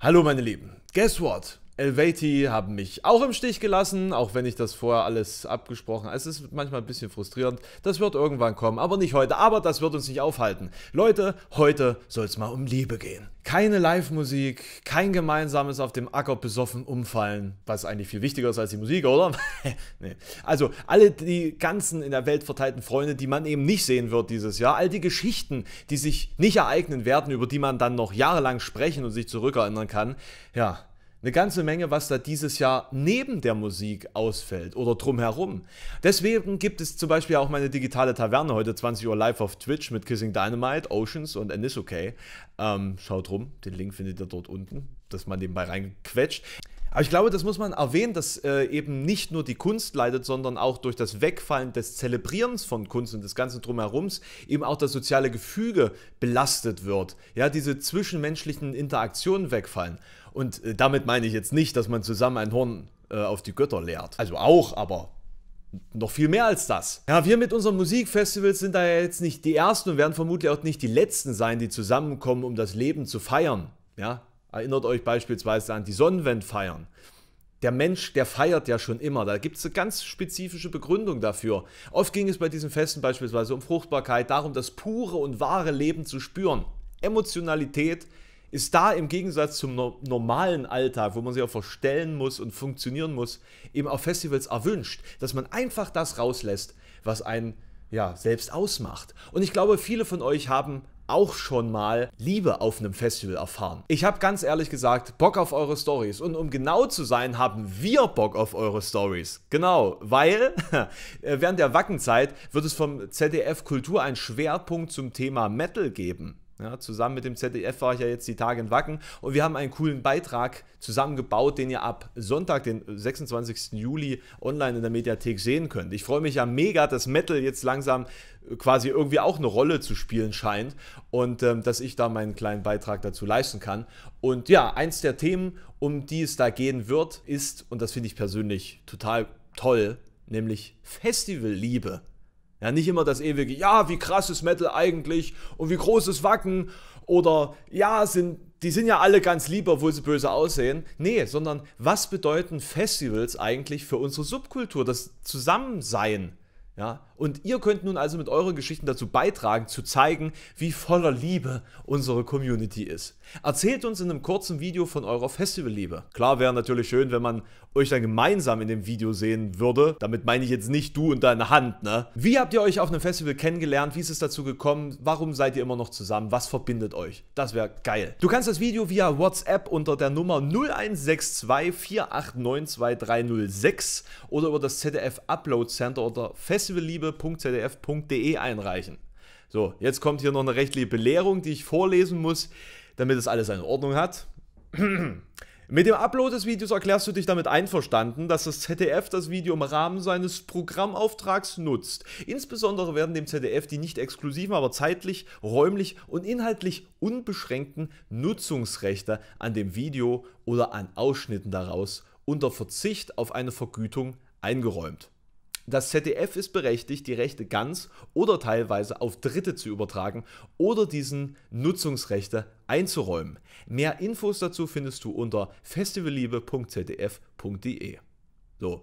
Hallo meine Lieben, guess what? Elvati haben mich auch im Stich gelassen, auch wenn ich das vorher alles abgesprochen habe. Es ist manchmal ein bisschen frustrierend. Das wird irgendwann kommen, aber nicht heute. Aber das wird uns nicht aufhalten. Leute, heute soll es mal um Liebe gehen. Keine Live-Musik, kein gemeinsames auf dem Acker besoffen umfallen, was eigentlich viel wichtiger ist als die Musik, oder? nee. Also alle die ganzen in der Welt verteilten Freunde, die man eben nicht sehen wird dieses Jahr, all die Geschichten, die sich nicht ereignen werden, über die man dann noch jahrelang sprechen und sich zurückerinnern kann. Ja, eine ganze Menge, was da dieses Jahr neben der Musik ausfällt oder drumherum. Deswegen gibt es zum Beispiel auch meine digitale Taverne heute 20 Uhr live auf Twitch mit Kissing Dynamite, Oceans und Anisokay. Ähm, schaut rum, den Link findet ihr dort unten. dass man nebenbei reingequetscht. Aber ich glaube, das muss man erwähnen, dass äh, eben nicht nur die Kunst leidet, sondern auch durch das Wegfallen des Zelebrierens von Kunst und des ganzen Drumherums eben auch das soziale Gefüge belastet wird. Ja, diese zwischenmenschlichen Interaktionen wegfallen. Und äh, damit meine ich jetzt nicht, dass man zusammen ein Horn äh, auf die Götter leert. Also auch, aber noch viel mehr als das. Ja, wir mit unseren Musikfestivals sind da ja jetzt nicht die ersten und werden vermutlich auch nicht die letzten sein, die zusammenkommen, um das Leben zu feiern. Ja, Erinnert euch beispielsweise an die Sonnenwendfeiern. Der Mensch, der feiert ja schon immer. Da gibt es eine ganz spezifische Begründung dafür. Oft ging es bei diesen Festen beispielsweise um Fruchtbarkeit, darum, das pure und wahre Leben zu spüren. Emotionalität ist da im Gegensatz zum no normalen Alltag, wo man sich auch verstellen muss und funktionieren muss, eben auf Festivals erwünscht, dass man einfach das rauslässt, was einen ja, selbst ausmacht. Und ich glaube, viele von euch haben auch schon mal Liebe auf einem Festival erfahren. Ich habe ganz ehrlich gesagt Bock auf eure Stories und um genau zu sein, haben wir Bock auf eure Stories. Genau, weil während der Wackenzeit wird es vom ZDF Kultur einen Schwerpunkt zum Thema Metal geben. Ja, zusammen mit dem ZDF war ich ja jetzt die Tage in Wacken und wir haben einen coolen Beitrag zusammengebaut, den ihr ab Sonntag, den 26. Juli, online in der Mediathek sehen könnt. Ich freue mich ja mega, dass Metal jetzt langsam quasi irgendwie auch eine Rolle zu spielen scheint und ähm, dass ich da meinen kleinen Beitrag dazu leisten kann. Und ja, eins der Themen, um die es da gehen wird, ist, und das finde ich persönlich total toll, nämlich Festivalliebe. Ja, nicht immer das ewige, ja, wie krass ist Metal eigentlich und wie groß ist Wacken oder ja, sind, die sind ja alle ganz lieber, obwohl sie böse aussehen. Nee, sondern was bedeuten Festivals eigentlich für unsere Subkultur, das Zusammensein? Ja, und ihr könnt nun also mit euren Geschichten dazu beitragen, zu zeigen, wie voller Liebe unsere Community ist. Erzählt uns in einem kurzen Video von eurer Festivalliebe. Klar wäre natürlich schön, wenn man euch dann gemeinsam in dem Video sehen würde. Damit meine ich jetzt nicht du und deine Hand, ne? Wie habt ihr euch auf einem Festival kennengelernt? Wie ist es dazu gekommen? Warum seid ihr immer noch zusammen? Was verbindet euch? Das wäre geil. Du kannst das Video via WhatsApp unter der Nummer 0162 4892306 oder über das ZDF Upload Center oder Festival festivalliebe.zdf.de einreichen. So, jetzt kommt hier noch eine rechtliche Belehrung, die ich vorlesen muss, damit es alles in Ordnung hat. Mit dem Upload des Videos erklärst du dich damit einverstanden, dass das ZDF das Video im Rahmen seines Programmauftrags nutzt. Insbesondere werden dem ZDF die nicht exklusiven, aber zeitlich, räumlich und inhaltlich unbeschränkten Nutzungsrechte an dem Video oder an Ausschnitten daraus unter Verzicht auf eine Vergütung eingeräumt. Das ZDF ist berechtigt, die Rechte ganz oder teilweise auf Dritte zu übertragen oder diesen Nutzungsrechte einzuräumen. Mehr Infos dazu findest du unter festivalliebe.zdf.de. So.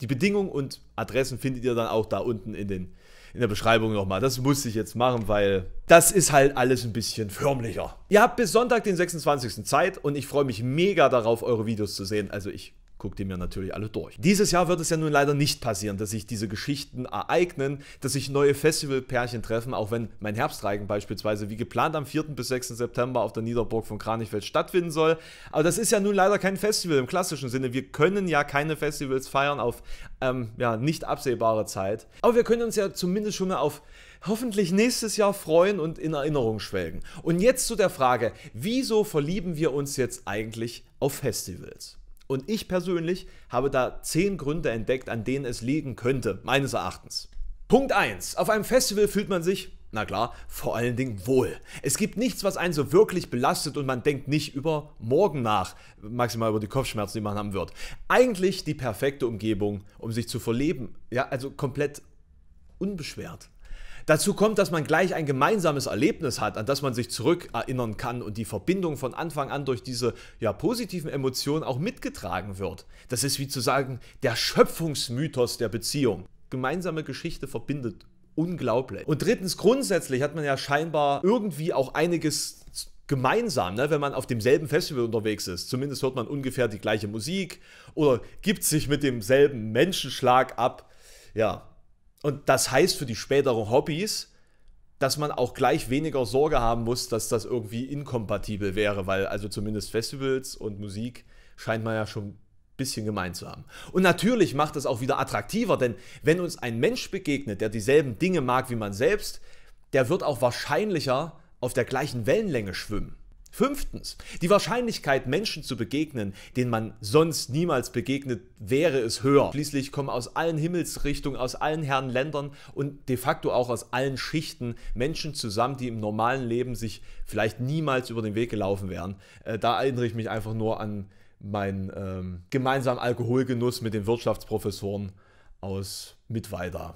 Die Bedingungen und Adressen findet ihr dann auch da unten in, den, in der Beschreibung nochmal. Das muss ich jetzt machen, weil das ist halt alles ein bisschen förmlicher. Ihr habt bis Sonntag, den 26. Zeit und ich freue mich mega darauf, eure Videos zu sehen. Also ich guckt ihr mir natürlich alle durch. Dieses Jahr wird es ja nun leider nicht passieren, dass sich diese Geschichten ereignen, dass sich neue Festivalpärchen treffen, auch wenn mein Herbstreigen beispielsweise wie geplant am 4. bis 6. September auf der Niederburg von Kranichfeld stattfinden soll. Aber das ist ja nun leider kein Festival im klassischen Sinne. Wir können ja keine Festivals feiern auf ähm, ja, nicht absehbare Zeit. Aber wir können uns ja zumindest schon mal auf hoffentlich nächstes Jahr freuen und in Erinnerung schwelgen. Und jetzt zu der Frage, wieso verlieben wir uns jetzt eigentlich auf Festivals? Und ich persönlich habe da zehn Gründe entdeckt, an denen es liegen könnte, meines Erachtens. Punkt 1. Auf einem Festival fühlt man sich, na klar, vor allen Dingen wohl. Es gibt nichts, was einen so wirklich belastet und man denkt nicht über morgen nach, maximal über die Kopfschmerzen, die man haben wird. Eigentlich die perfekte Umgebung, um sich zu verleben. Ja, also komplett unbeschwert. Dazu kommt, dass man gleich ein gemeinsames Erlebnis hat, an das man sich zurückerinnern kann und die Verbindung von Anfang an durch diese ja, positiven Emotionen auch mitgetragen wird. Das ist wie zu sagen der Schöpfungsmythos der Beziehung. Gemeinsame Geschichte verbindet unglaublich. Und drittens, grundsätzlich hat man ja scheinbar irgendwie auch einiges gemeinsam, ne, wenn man auf demselben Festival unterwegs ist. Zumindest hört man ungefähr die gleiche Musik oder gibt sich mit demselben Menschenschlag ab. Ja, und das heißt für die späteren Hobbys, dass man auch gleich weniger Sorge haben muss, dass das irgendwie inkompatibel wäre, weil also zumindest Festivals und Musik scheint man ja schon ein bisschen gemein zu haben. Und natürlich macht das auch wieder attraktiver, denn wenn uns ein Mensch begegnet, der dieselben Dinge mag wie man selbst, der wird auch wahrscheinlicher auf der gleichen Wellenlänge schwimmen. Fünftens, die Wahrscheinlichkeit, Menschen zu begegnen, denen man sonst niemals begegnet wäre, es höher. Schließlich kommen aus allen Himmelsrichtungen, aus allen Herren Ländern und de facto auch aus allen Schichten Menschen zusammen, die im normalen Leben sich vielleicht niemals über den Weg gelaufen wären. Äh, da erinnere ich mich einfach nur an meinen ähm, gemeinsamen Alkoholgenuss mit den Wirtschaftsprofessoren aus Mitweida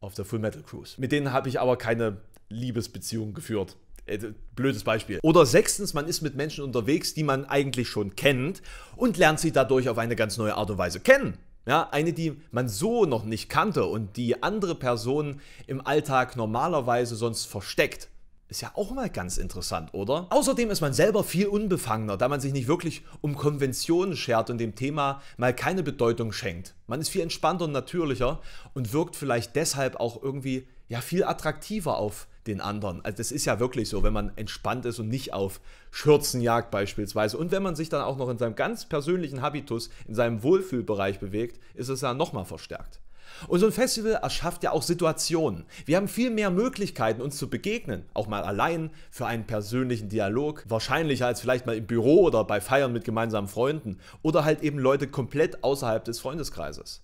auf der Full Metal Cruise. Mit denen habe ich aber keine Liebesbeziehung geführt. Also, blödes Beispiel. Oder sechstens, man ist mit Menschen unterwegs, die man eigentlich schon kennt und lernt sie dadurch auf eine ganz neue Art und Weise kennen. Ja, eine, die man so noch nicht kannte und die andere Personen im Alltag normalerweise sonst versteckt. Ist ja auch mal ganz interessant, oder? Außerdem ist man selber viel unbefangener, da man sich nicht wirklich um Konventionen schert und dem Thema mal keine Bedeutung schenkt. Man ist viel entspannter und natürlicher und wirkt vielleicht deshalb auch irgendwie ja viel attraktiver auf den anderen. Also das ist ja wirklich so, wenn man entspannt ist und nicht auf Schürzenjagd beispielsweise. Und wenn man sich dann auch noch in seinem ganz persönlichen Habitus, in seinem Wohlfühlbereich bewegt, ist es ja nochmal verstärkt. Und so ein Festival erschafft ja auch Situationen. Wir haben viel mehr Möglichkeiten, uns zu begegnen, auch mal allein für einen persönlichen Dialog, wahrscheinlicher als vielleicht mal im Büro oder bei Feiern mit gemeinsamen Freunden oder halt eben Leute komplett außerhalb des Freundeskreises.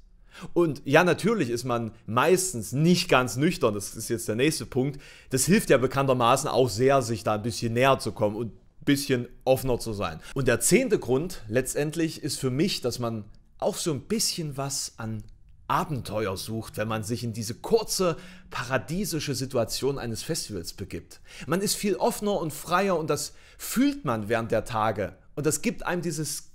Und ja, natürlich ist man meistens nicht ganz nüchtern, das ist jetzt der nächste Punkt. Das hilft ja bekanntermaßen auch sehr, sich da ein bisschen näher zu kommen und ein bisschen offener zu sein. Und der zehnte Grund letztendlich ist für mich, dass man auch so ein bisschen was an Abenteuer sucht, wenn man sich in diese kurze, paradiesische Situation eines Festivals begibt. Man ist viel offener und freier und das fühlt man während der Tage. Und das gibt einem dieses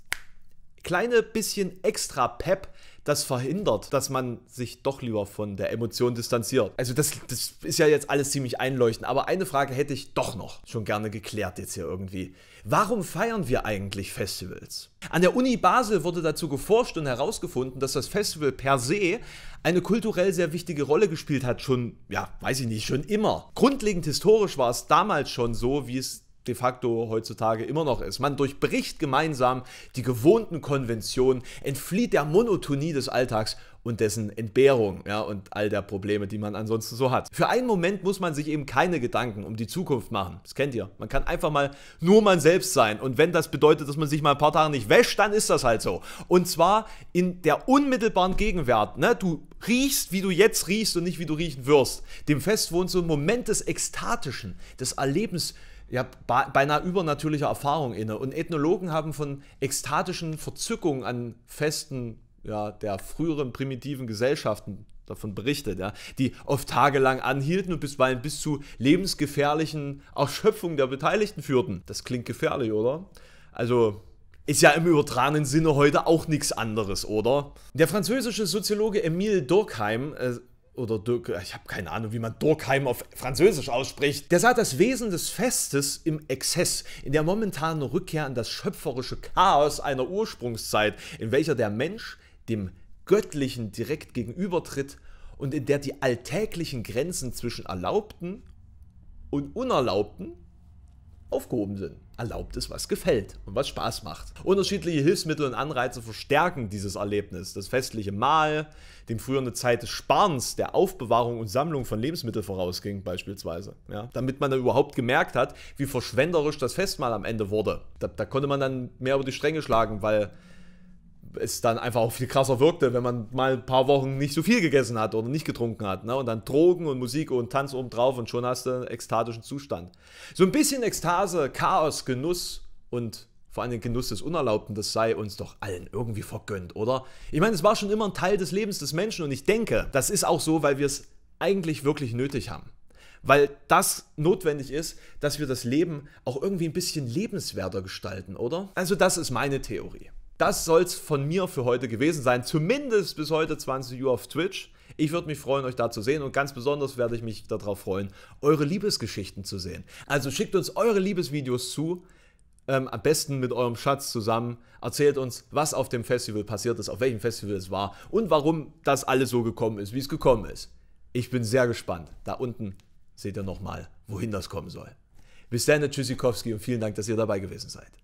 kleine bisschen extra Pep, das verhindert, dass man sich doch lieber von der Emotion distanziert. Also das, das ist ja jetzt alles ziemlich einleuchtend, aber eine Frage hätte ich doch noch schon gerne geklärt jetzt hier irgendwie. Warum feiern wir eigentlich Festivals? An der Uni Basel wurde dazu geforscht und herausgefunden, dass das Festival per se eine kulturell sehr wichtige Rolle gespielt hat, schon, ja, weiß ich nicht, schon immer. Grundlegend historisch war es damals schon so, wie es de facto heutzutage immer noch ist. Man durchbricht gemeinsam die gewohnten Konventionen, entflieht der Monotonie des Alltags und dessen Entbehrung ja, und all der Probleme, die man ansonsten so hat. Für einen Moment muss man sich eben keine Gedanken um die Zukunft machen. Das kennt ihr. Man kann einfach mal nur man selbst sein. Und wenn das bedeutet, dass man sich mal ein paar Tage nicht wäscht, dann ist das halt so. Und zwar in der unmittelbaren Gegenwart. Ne? Du riechst, wie du jetzt riechst und nicht, wie du riechen wirst. Dem Fest wohnt so ein Moment des Ekstatischen, des Erlebens ja, beinahe übernatürlicher Erfahrung inne. Und Ethnologen haben von ekstatischen Verzückungen an Festen ja, der früheren primitiven Gesellschaften davon berichtet, ja, die oft tagelang anhielten und bisweilen bis zu lebensgefährlichen Erschöpfungen der Beteiligten führten. Das klingt gefährlich, oder? Also ist ja im übertragenen Sinne heute auch nichts anderes, oder? Der französische Soziologe Emile Durkheim äh, oder Dirk, ich habe keine Ahnung, wie man Durkheim auf Französisch ausspricht, der sah das Wesen des Festes im Exzess, in der momentanen Rückkehr an das schöpferische Chaos einer Ursprungszeit, in welcher der Mensch dem Göttlichen direkt gegenübertritt und in der die alltäglichen Grenzen zwischen Erlaubten und Unerlaubten aufgehoben sind. Erlaubt ist, was gefällt und was Spaß macht. Unterschiedliche Hilfsmittel und Anreize verstärken dieses Erlebnis. Das festliche Mahl, dem früher eine Zeit des Sparens, der Aufbewahrung und Sammlung von Lebensmitteln vorausging beispielsweise. Ja? Damit man da überhaupt gemerkt hat, wie verschwenderisch das Festmahl am Ende wurde. Da, da konnte man dann mehr über die Stränge schlagen, weil es dann einfach auch viel krasser wirkte, wenn man mal ein paar Wochen nicht so viel gegessen hat oder nicht getrunken hat. Ne? Und dann Drogen und Musik und Tanz obendrauf und schon hast du einen ekstatischen Zustand. So ein bisschen Ekstase, Chaos, Genuss und vor allem Genuss des Unerlaubten, das sei uns doch allen irgendwie vergönnt, oder? Ich meine, es war schon immer ein Teil des Lebens des Menschen und ich denke, das ist auch so, weil wir es eigentlich wirklich nötig haben weil das notwendig ist, dass wir das Leben auch irgendwie ein bisschen lebenswerter gestalten, oder? Also das ist meine Theorie das soll es von mir für heute gewesen sein. Zumindest bis heute 20 Uhr auf Twitch. Ich würde mich freuen, euch da zu sehen und ganz besonders werde ich mich darauf freuen, eure Liebesgeschichten zu sehen. Also schickt uns eure Liebesvideos zu, ähm, am besten mit eurem Schatz zusammen. Erzählt uns, was auf dem Festival passiert ist, auf welchem Festival es war und warum das alles so gekommen ist, wie es gekommen ist. Ich bin sehr gespannt. Da unten seht ihr nochmal, wohin das kommen soll. Bis dann, Tschüssikowski und vielen Dank, dass ihr dabei gewesen seid.